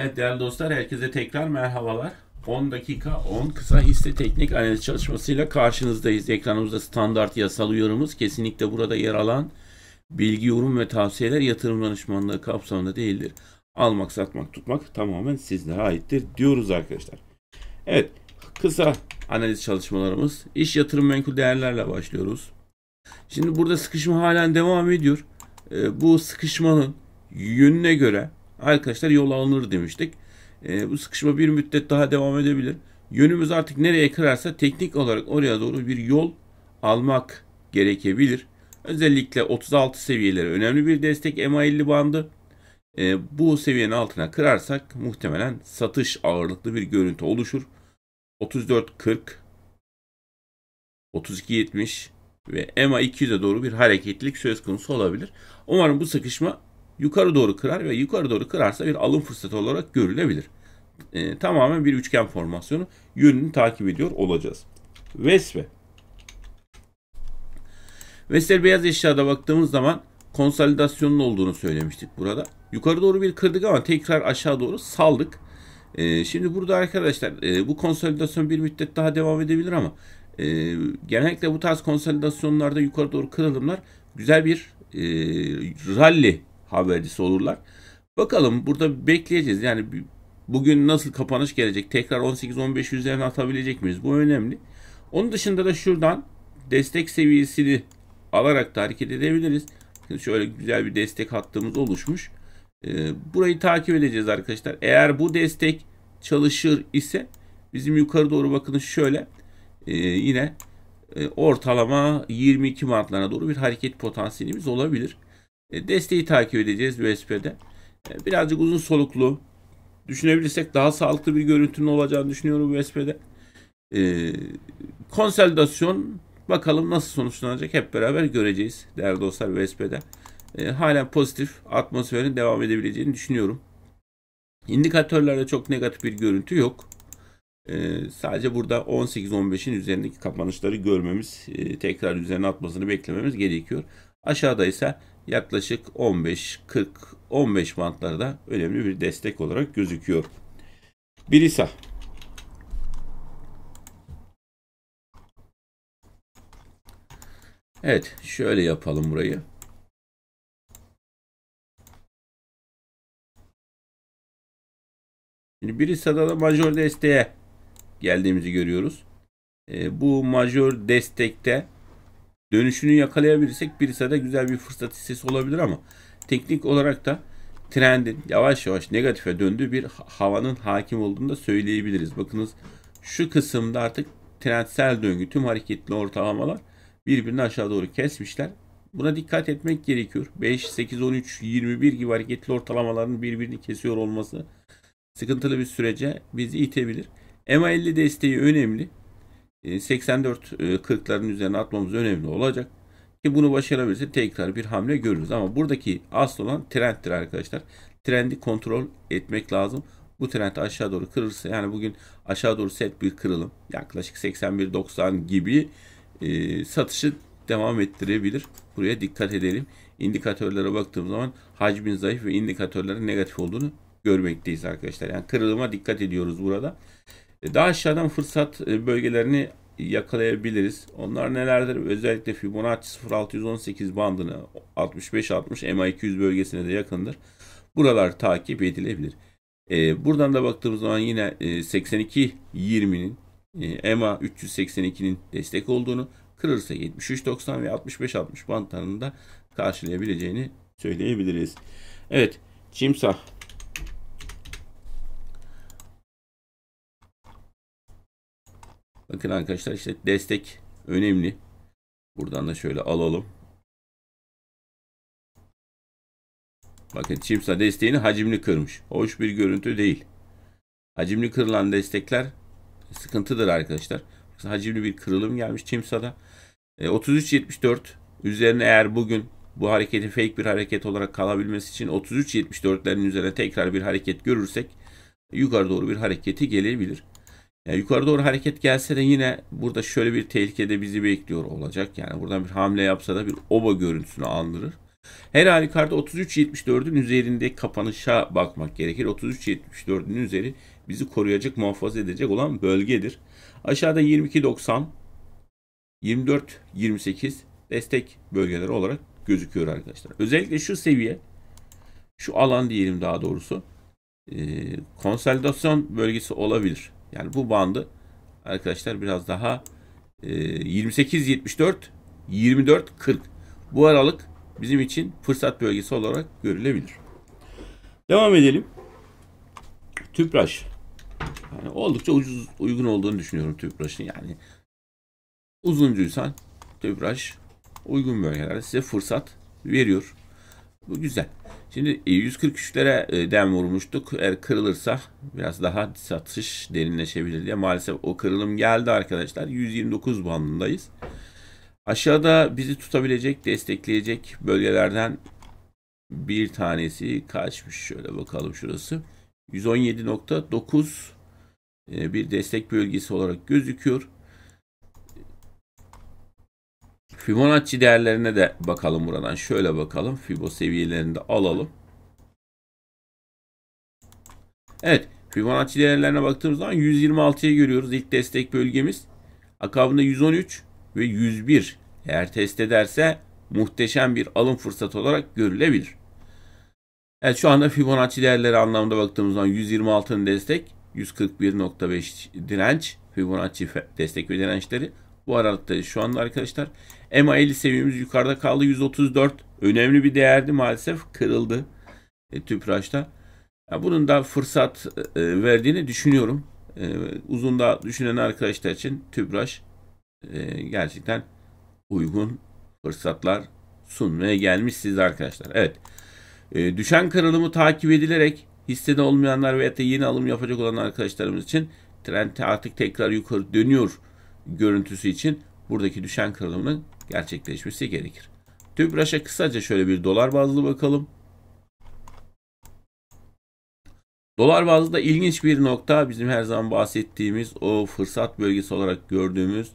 Evet değerli dostlar herkese tekrar merhabalar. 10 dakika 10 kısa hisse teknik analiz çalışmasıyla karşınızdayız. Ekranımızda standart yasal uyarımız kesinlikle burada yer alan bilgi, yorum ve tavsiyeler yatırım danışmanlığı kapsamında değildir. Almak, satmak, tutmak tamamen sizlere aittir diyoruz arkadaşlar. Evet kısa analiz çalışmalarımız iş yatırım menkul değerlerle başlıyoruz. Şimdi burada sıkışma halen devam ediyor. Ee, bu sıkışmanın yönüne göre arkadaşlar yol alınır demiştik. E, bu sıkışma bir müddet daha devam edebilir. Yönümüz artık nereye kırarsa teknik olarak oraya doğru bir yol almak gerekebilir. Özellikle 36 seviyeleri önemli bir destek EMA 50 bandı. E, bu seviyenin altına kırarsak muhtemelen satış ağırlıklı bir görüntü oluşur. 34.40 32.70 ve EMA 200'e doğru bir hareketlilik söz konusu olabilir. Umarım bu sıkışma yukarı doğru kırar ve yukarı doğru kırarsa bir alım fırsatı olarak görülebilir. E, tamamen bir üçgen formasyonu yönünü takip ediyor olacağız. Vespe. Vestel beyaz eşyada baktığımız zaman konsolidasyonun olduğunu söylemiştik burada. Yukarı doğru bir kırdık ama tekrar aşağı doğru saldık. E, şimdi burada arkadaşlar e, bu konsolidasyon bir müddet daha devam edebilir ama e, genellikle bu tarz konsolidasyonlarda yukarı doğru kırılımlar güzel bir e, rally habercisi olurlar. Bakalım burada bekleyeceğiz. Yani bugün nasıl kapanış gelecek? Tekrar 18-15 üzerine atabilecek miyiz? Bu önemli. Onun dışında da şuradan destek seviyesini alarak da hareket edebiliriz. şöyle güzel bir destek hattımız oluşmuş. Ee, burayı takip edeceğiz arkadaşlar. Eğer bu destek çalışır ise bizim yukarı doğru bakınız şöyle ee, yine e, ortalama 22 Mart'larına doğru bir hareket potansiyelimiz olabilir. E, desteği takip edeceğiz USB'de. E, birazcık uzun soluklu düşünebilirsek daha sağlıklı bir görüntünün olacağını düşünüyorum USB'de. E, konsolidasyon bakalım nasıl sonuçlanacak hep beraber göreceğiz değerli dostlar USB'de. Ee, halen pozitif atmosferin devam edebileceğini düşünüyorum. İndikatörlerde çok negatif bir görüntü yok. Ee, sadece burada 18-15'in üzerindeki kapanışları görmemiz, e, tekrar üzerine atmasını beklememiz gerekiyor. Aşağıda ise yaklaşık 15 40 15 bantlarda önemli bir destek olarak gözüküyor. Birisa Evet, şöyle yapalım burayı. Şimdi Birisa'da da majör desteğe geldiğimizi görüyoruz. E, bu majör destekte dönüşünü yakalayabilirsek birisi de güzel bir fırsat hissesi olabilir ama teknik olarak da trendin yavaş yavaş negatife döndüğü bir havanın hakim olduğunu da söyleyebiliriz. Bakınız şu kısımda artık trendsel döngü tüm hareketli ortalamalar birbirini aşağı doğru kesmişler. Buna dikkat etmek gerekiyor. 5, 8, 13, 21 gibi hareketli ortalamaların birbirini kesiyor olması sıkıntılı bir sürece bizi itebilir. EMA 50 desteği önemli. 84 ee, 40'ların e, üzerine atmamız önemli olacak. Ki bunu başarabilirse tekrar bir hamle görürüz. Ama buradaki asıl olan trenddir arkadaşlar. Trendi kontrol etmek lazım. Bu trend aşağı doğru kırılırsa yani bugün aşağı doğru set bir kırılım yaklaşık 81-90 gibi e, satışı devam ettirebilir. Buraya dikkat edelim. İndikatörlere baktığımız zaman hacmin zayıf ve indikatörlerin negatif olduğunu görmekteyiz arkadaşlar. Yani kırılıma dikkat ediyoruz burada. E, daha aşağıdan fırsat e, bölgelerini yakalayabiliriz. Onlar nelerdir? Özellikle Fibonacci 0618 bandını 65-60 MA200 bölgesine de yakındır. Buralar takip edilebilir. E, buradan da baktığımız zaman yine e, 82-20'nin e, EMA 382'nin destek olduğunu kırırsa 73-90 ve 65-60 bantlarını da karşılayabileceğini söyleyebiliriz. Evet, Çimsah Bakın arkadaşlar işte destek önemli. Buradan da şöyle alalım. Bakın Çimsa desteğini hacimli kırmış. Hoş bir görüntü değil. Hacimli kırılan destekler sıkıntıdır arkadaşlar. Hacimli bir kırılım gelmiş Çimsa'da. E, 33.74 üzerine eğer bugün bu hareketi fake bir hareket olarak kalabilmesi için 33.74'lerin üzerine tekrar bir hareket görürsek yukarı doğru bir hareketi gelebilir. Yani yukarı doğru hareket gelse de yine burada şöyle bir tehlikede bizi bekliyor olacak. Yani buradan bir hamle yapsa da bir oba görüntüsünü andırır. Her halükarda 33.74'ün üzerinde kapanışa bakmak gerekir. 33.74'ün üzeri bizi koruyacak, muhafaza edecek olan bölgedir. Aşağıda 22.90, 24.28 destek bölgeleri olarak gözüküyor arkadaşlar. Özellikle şu seviye, şu alan diyelim daha doğrusu, konsolidasyon bölgesi olabilir. Yani bu bandı arkadaşlar biraz daha e, 28-74, 24-40. Bu aralık bizim için fırsat bölgesi olarak görülebilir. Devam edelim. Tüpraş. Yani oldukça ucuz uygun olduğunu düşünüyorum Tüpraş'ın. Yani uzuncuysan Tüpraş uygun bölgelerde size fırsat veriyor. Bu güzel. Şimdi 143'lere e, e, dem vurmuştuk. Eğer kırılırsa biraz daha satış derinleşebilir diye. Maalesef o kırılım geldi arkadaşlar. 129 bandındayız. Aşağıda bizi tutabilecek, destekleyecek bölgelerden bir tanesi kaçmış? Şöyle bakalım şurası. 117.9 e, bir destek bölgesi olarak gözüküyor. Fibonacci değerlerine de bakalım buradan. Şöyle bakalım. Fibo seviyelerini de alalım. Evet. Fibonacci değerlerine baktığımız zaman 126'yı görüyoruz. İlk destek bölgemiz. Akabinde 113 ve 101. Eğer test ederse muhteşem bir alım fırsatı olarak görülebilir. Evet şu anda Fibonacci değerleri anlamında baktığımız zaman 126'nın destek, 141.5 direnç, Fibonacci destek ve dirençleri bu aralıktayız şu anda arkadaşlar. EMA 50 seviyemiz yukarıda kaldı. 134 önemli bir değerdi maalesef. Kırıldı e, tüpraşta. Ya bunun da fırsat e, verdiğini düşünüyorum. E, uzun da düşünen arkadaşlar için tüpraş e, gerçekten uygun fırsatlar sunmaya gelmiş siz arkadaşlar. Evet. E, düşen kırılımı takip edilerek hissede olmayanlar veya da yeni alım yapacak olan arkadaşlarımız için trend artık tekrar yukarı dönüyor görüntüsü için buradaki düşen kırılımın gerçekleşmesi gerekir. TÜBİRAŞ'a kısaca şöyle bir dolar bazlı bakalım. Dolar bazlı da ilginç bir nokta bizim her zaman bahsettiğimiz o fırsat bölgesi olarak gördüğümüz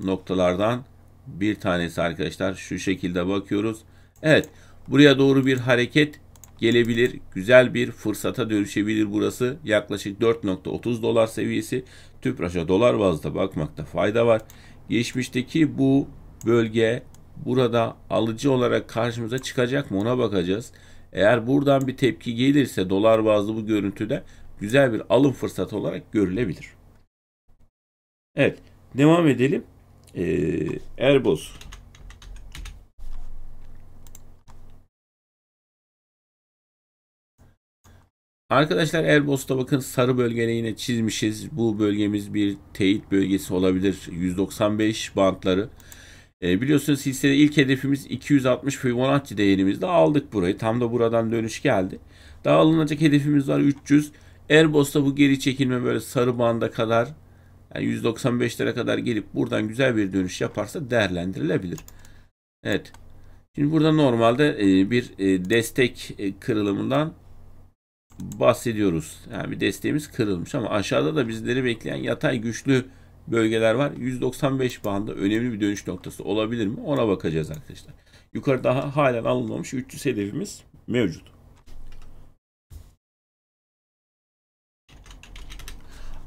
noktalardan bir tanesi arkadaşlar. Şu şekilde bakıyoruz. Evet buraya doğru bir hareket gelebilir. Güzel bir fırsata dönüşebilir burası. Yaklaşık 4.30 dolar seviyesi. Tüpraş'a dolar bazda bakmakta fayda var. Geçmişteki bu bölge burada alıcı olarak karşımıza çıkacak mı ona bakacağız. Eğer buradan bir tepki gelirse dolar bazlı bu görüntüde güzel bir alım fırsatı olarak görülebilir. Evet devam edelim. Ee, Airbus Arkadaşlar Airbus'ta bakın sarı bölgeyle yine çizmişiz. Bu bölgemiz bir teyit bölgesi olabilir. 195 bantları. E, biliyorsunuz hissede ilk hedefimiz 260 Fibonacci değerimizde aldık burayı. Tam da buradan dönüş geldi. Daha alınacak hedefimiz var 300. Airbus'ta bu geri çekilme böyle sarı banda kadar yani 195 lira kadar gelip buradan güzel bir dönüş yaparsa değerlendirilebilir. Evet. Şimdi burada normalde e, bir e, destek e, kırılımından bahsediyoruz. Yani bir desteğimiz kırılmış ama aşağıda da bizleri bekleyen yatay güçlü bölgeler var. 195 bandı önemli bir dönüş noktası olabilir mi? Ona bakacağız arkadaşlar. Yukarı daha halen alınmamış 300 hedefimiz mevcut.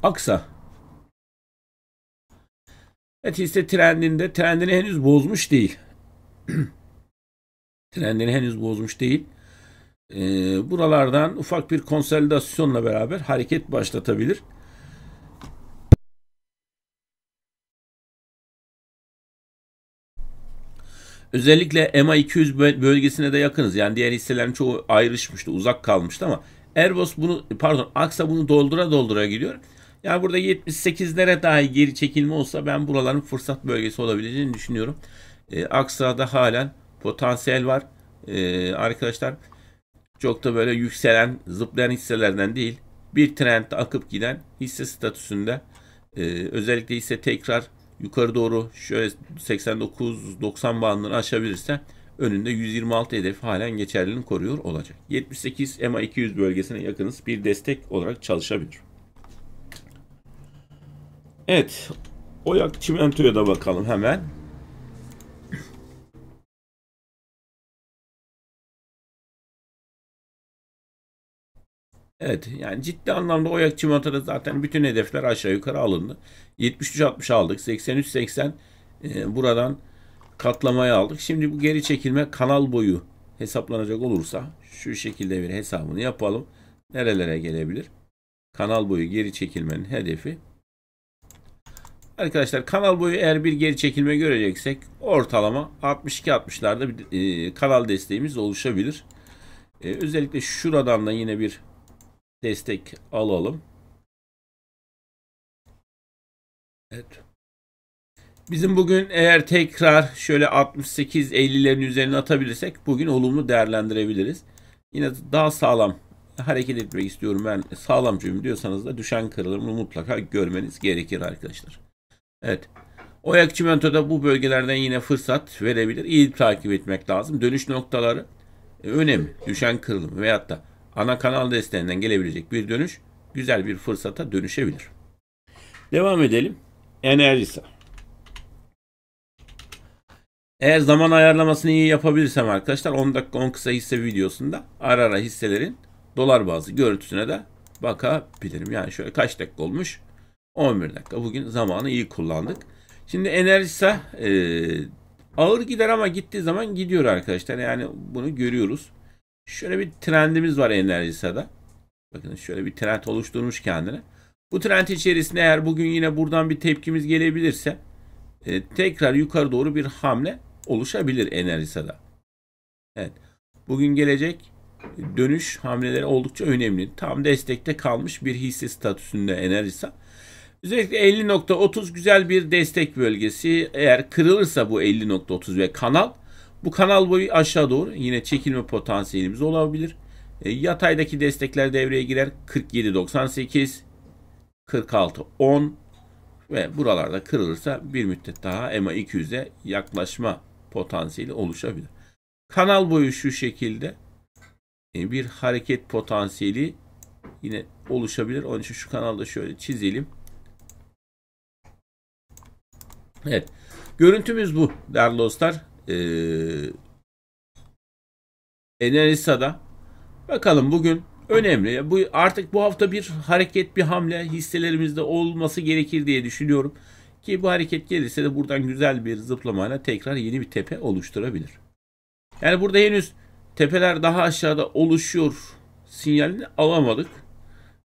Aksa Evet hisse trendinde trendini henüz bozmuş değil. trendini henüz bozmuş değil e, buralardan ufak bir konsolidasyonla beraber hareket başlatabilir. Özellikle MA200 bölgesine de yakınız. Yani diğer hisselerin çoğu ayrışmıştı, uzak kalmıştı ama Airbus bunu pardon Aksa bunu doldura doldura gidiyor. Yani burada 78'lere dahi geri çekilme olsa ben buraların fırsat bölgesi olabileceğini düşünüyorum. E, ee, Aksa'da halen potansiyel var. E, arkadaşlar çok da böyle yükselen, zıplayan hisselerden değil. Bir trend akıp giden hisse statüsünde e, özellikle hisse tekrar yukarı doğru şöyle 89-90 bandını aşabilirse önünde 126 hedef halen geçerliliğini koruyor olacak. 78 EMA 200 bölgesine yakınız bir destek olarak çalışabilir. Evet. Oyak çimentoya da bakalım hemen. Evet yani ciddi anlamda Oyak Çimento'da zaten bütün hedefler aşağı yukarı alındı. 73-60 aldık. 83-80 e, buradan katlamaya aldık. Şimdi bu geri çekilme kanal boyu hesaplanacak olursa şu şekilde bir hesabını yapalım. Nerelere gelebilir? Kanal boyu geri çekilmenin hedefi. Arkadaşlar kanal boyu eğer bir geri çekilme göreceksek ortalama 62-60'larda e, kanal desteğimiz oluşabilir. E, özellikle şuradan da yine bir destek alalım. Evet. Bizim bugün eğer tekrar şöyle 68-50'lerin üzerine atabilirsek bugün olumlu değerlendirebiliriz. Yine daha sağlam hareket etmek istiyorum ben sağlamcıyım diyorsanız da düşen kırılımı mutlaka görmeniz gerekir arkadaşlar. Evet. Oyak çimentoda bu bölgelerden yine fırsat verebilir. İyi takip etmek lazım. Dönüş noktaları e, önemli. Düşen kırılım veyahut da ana kanal desteğinden gelebilecek bir dönüş güzel bir fırsata dönüşebilir. Devam edelim. Enerjisa. Eğer zaman ayarlamasını iyi yapabilirsem arkadaşlar 10 dakika 10 kısa hisse videosunda ara ara hisselerin dolar bazı görüntüsüne de bakabilirim. Yani şöyle kaç dakika olmuş? 11 dakika. Bugün zamanı iyi kullandık. Şimdi Enerjisa e, ağır gider ama gittiği zaman gidiyor arkadaşlar. Yani bunu görüyoruz. Şöyle bir trendimiz var enerjisada. Bakın şöyle bir trend oluşturmuş kendine. Bu trend içerisinde eğer bugün yine buradan bir tepkimiz gelebilirse e, tekrar yukarı doğru bir hamle oluşabilir enerjisada. Evet. Bugün gelecek dönüş hamleleri oldukça önemli. Tam destekte kalmış bir hisse statüsünde enerjisa. Özellikle 50.30 güzel bir destek bölgesi. Eğer kırılırsa bu 50.30 ve kanal bu kanal boyu aşağı doğru yine çekilme potansiyelimiz olabilir. E, yataydaki destekler devreye girer. 47.98, 10 ve buralarda kırılırsa bir müddet daha EMA 200'e yaklaşma potansiyeli oluşabilir. Kanal boyu şu şekilde e, bir hareket potansiyeli yine oluşabilir. Onun için şu kanalda şöyle çizelim. Evet. Görüntümüz bu değerli dostlar e, Enerisa'da. Bakalım bugün önemli. Bu artık bu hafta bir hareket, bir hamle hisselerimizde olması gerekir diye düşünüyorum. Ki bu hareket gelirse de buradan güzel bir zıplamayla tekrar yeni bir tepe oluşturabilir. Yani burada henüz tepeler daha aşağıda oluşuyor sinyalini alamadık.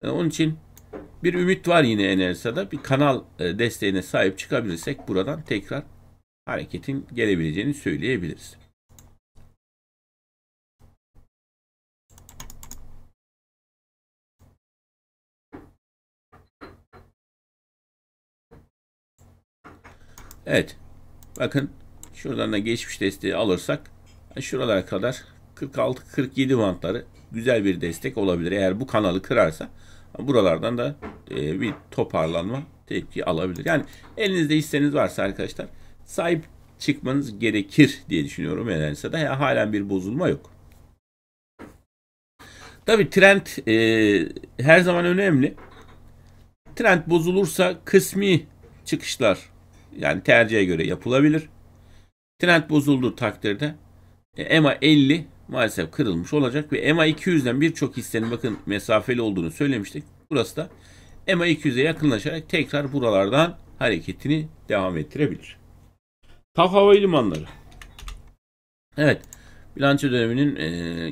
Yani ee, onun için bir ümit var yine Enersa'da. Bir kanal e, desteğine sahip çıkabilirsek buradan tekrar hareketin gelebileceğini söyleyebiliriz. Evet. Bakın şuradan da geçmiş desteği alırsak e, şuralara kadar 46-47 bantları güzel bir destek olabilir. Eğer bu kanalı kırarsa buralardan da e, bir toparlanma tepki alabilir. Yani elinizde hisseniz varsa arkadaşlar sahip çıkmanız gerekir diye düşünüyorum nedense de ya, halen bir bozulma yok. Tabi trend e, her zaman önemli. Trend bozulursa kısmi çıkışlar yani tercihe göre yapılabilir. Trend bozuldu takdirde e, EMA 50 maalesef kırılmış olacak ve EMA 200'den birçok hissenin bakın mesafeli olduğunu söylemiştik. Burası da EMA 200'e yakınlaşarak tekrar buralardan hareketini devam ettirebilir. TAV limanları. Evet. Bilanço döneminin e,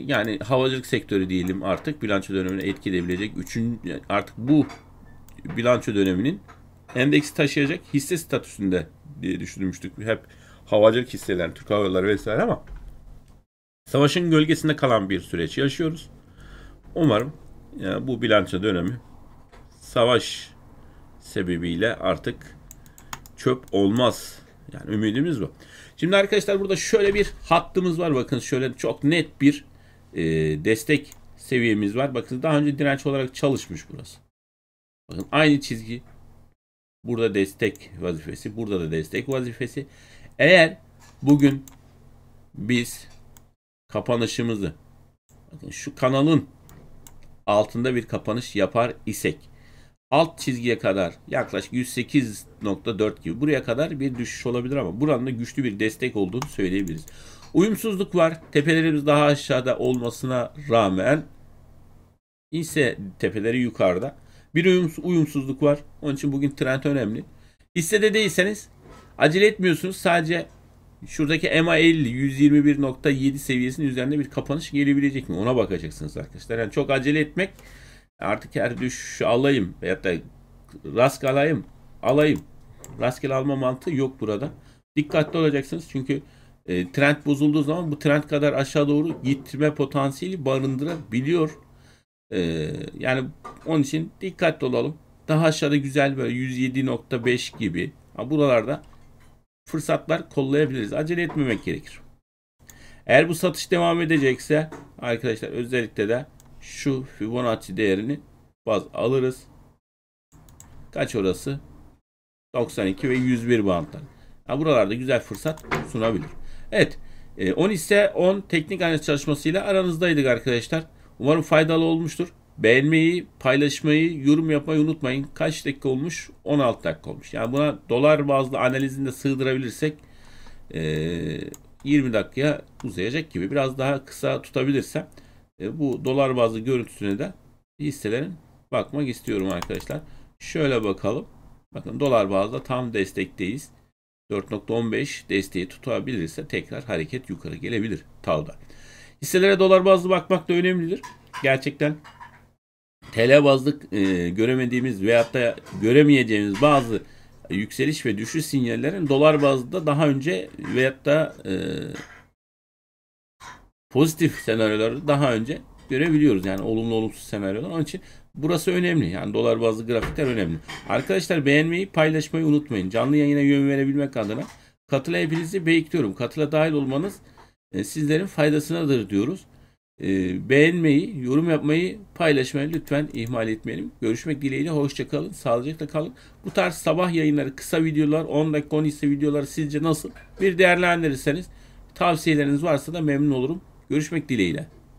yani havacılık sektörü diyelim artık bilanço dönemine etki edebilecek üçüncü artık bu bilanço döneminin endeksi taşıyacak hisse statüsünde diye düşünmüştük. Hep havacılık hisseler, Türk Hava Yolları vesaire ama savaşın gölgesinde kalan bir süreç yaşıyoruz. Umarım yani bu bilanço dönemi savaş sebebiyle artık çöp olmaz yani ümidimiz bu. Şimdi arkadaşlar burada şöyle bir hattımız var. Bakın şöyle çok net bir e, destek seviyemiz var. Bakın daha önce direnç olarak çalışmış burası. Bakın aynı çizgi. Burada destek vazifesi. Burada da destek vazifesi. Eğer bugün biz kapanışımızı bakın şu kanalın altında bir kapanış yapar isek alt çizgiye kadar yaklaşık 108.4 gibi buraya kadar bir düşüş olabilir ama buranın da güçlü bir destek olduğunu söyleyebiliriz. Uyumsuzluk var. Tepelerimiz daha aşağıda olmasına rağmen ise tepeleri yukarıda. Bir uyumsuzluk var. Onun için bugün trend önemli. Hissede değilseniz acele etmiyorsunuz. Sadece şuradaki EMA 50 121.7 seviyesinin üzerinde bir kapanış gelebilecek mi? Ona bakacaksınız arkadaşlar. Yani çok acele etmek Artık her düş alayım veyahut da rastgele alayım. Alayım. Rastgele alma mantığı yok burada. Dikkatli olacaksınız çünkü e, trend bozulduğu zaman bu trend kadar aşağı doğru gitme potansiyeli barındırabiliyor. E, yani onun için dikkatli olalım. Daha aşağıda güzel böyle 107.5 gibi. Ha, buralarda fırsatlar kollayabiliriz. Acele etmemek gerekir. Eğer bu satış devam edecekse arkadaşlar özellikle de şu Fibonacci değerini baz alırız. Kaç orası? 92 ve 101 bantları. Yani buralarda güzel fırsat sunabilir. Evet. 10 e, ise 10 teknik analiz çalışmasıyla aranızdaydık arkadaşlar. Umarım faydalı olmuştur. Beğenmeyi, paylaşmayı, yorum yapmayı unutmayın. Kaç dakika olmuş? 16 dakika olmuş. Yani buna dolar bazlı analizinde sığdırabilirsek 20 e, dakikaya uzayacak gibi. Biraz daha kısa tutabilirsem e, bu dolar bazlı görüntüsüne de hisselerin bakmak istiyorum arkadaşlar. Şöyle bakalım. Bakın dolar bazda tam destekteyiz. 4.15 desteği tutabilirse tekrar hareket yukarı gelebilir TAV'da. Hisselere dolar bazlı bakmak da önemlidir. Gerçekten TL bazlı e, göremediğimiz veyahut da göremeyeceğimiz bazı yükseliş ve düşüş sinyallerin dolar bazlı da daha önce veyahut da e, pozitif senaryoları daha önce görebiliyoruz. Yani olumlu olumsuz senaryolar. Onun için burası önemli. Yani dolar bazlı grafikler önemli. Arkadaşlar beğenmeyi, paylaşmayı unutmayın. Canlı yayına yön verebilmek adına katıla hepinizi bekliyorum. Katıla dahil olmanız e, sizlerin faydasınadır diyoruz. E, beğenmeyi, yorum yapmayı, paylaşmayı lütfen ihmal etmeyelim. Görüşmek dileğiyle hoşça kalın sağlıcakla kalın. Bu tarz sabah yayınları, kısa videolar, 10 dakika 10 hisse videolar sizce nasıl? Bir değerlendirirseniz tavsiyeleriniz varsa da memnun olurum. Görüşmek dileğiyle.